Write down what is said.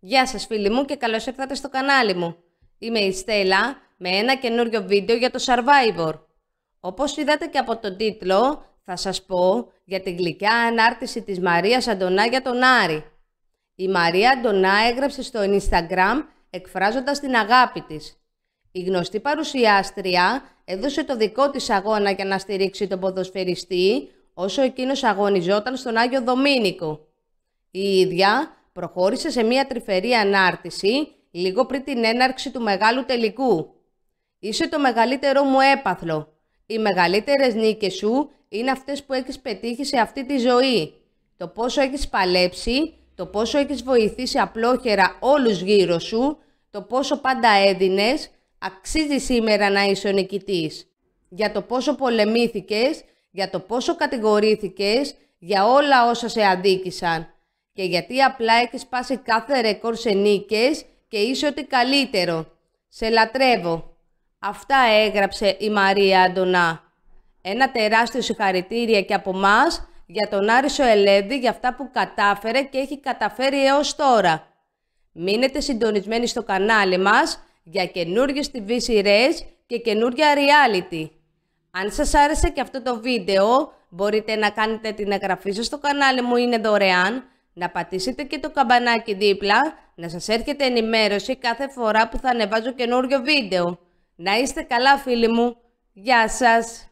Γεια σας φίλοι μου και καλώς ήρθατε στο κανάλι μου. Είμαι η Στέλλα με ένα καινούριο βίντεο για το Survivor. Όπως είδατε και από τον τίτλο θα σας πω για την γλυκιά ανάρτηση της Μαρίας Αντωνά για τον Άρη. Η Μαρία Αντωνά έγραψε στο Instagram εκφράζοντας την αγάπη της. Η γνωστή παρουσιάστρια έδωσε το δικό της αγώνα για να στηρίξει τον ποδοσφαιριστή όσο εκείνος αγωνιζόταν στον Άγιο Δομήνικο. Η ίδια προχώρησε σε μια τρυφερή ανάρτηση λίγο πριν την έναρξη του μεγάλου τελικού. Είσαι το μεγαλύτερό μου έπαθλο. Οι μεγαλύτερες νίκες σου είναι αυτές που έχεις πετύχει σε αυτή τη ζωή. Το πόσο έχεις παλέψει, το πόσο έχεις βοηθήσει απλόχερα όλους γύρω σου, το πόσο πάντα έδινες, αξίζει σήμερα να είσαι ο νικητής. Για το πόσο πολεμήθηκες, για το πόσο κατηγορήθηκες, για όλα όσα σε αδίκησαν και γιατί απλά έχεις σπάσει κάθε ρεκόρ σε νίκες και είσαι ότι καλύτερο. Σε λατρεύω. Αυτά έγραψε η Μαρία Αντωνά. Ένα τεράστιο συγχαρητήρια και από μας για τον Άρισο Σοελέδη για αυτά που κατάφερε και έχει καταφέρει έως τώρα. Μείνετε συντονισμένοι στο κανάλι μας για καινούργιες TV σειρές και καινούργια reality. Αν σας άρεσε και αυτό το βίντεο, μπορείτε να κάνετε την εγγραφή σας στο κανάλι μου, είναι δωρεάν να πατήσετε και το καμπανάκι δίπλα, να σας έρχεται ενημέρωση κάθε φορά που θα ανεβάζω καινούριο βίντεο. Να είστε καλά φίλοι μου. Γεια σας!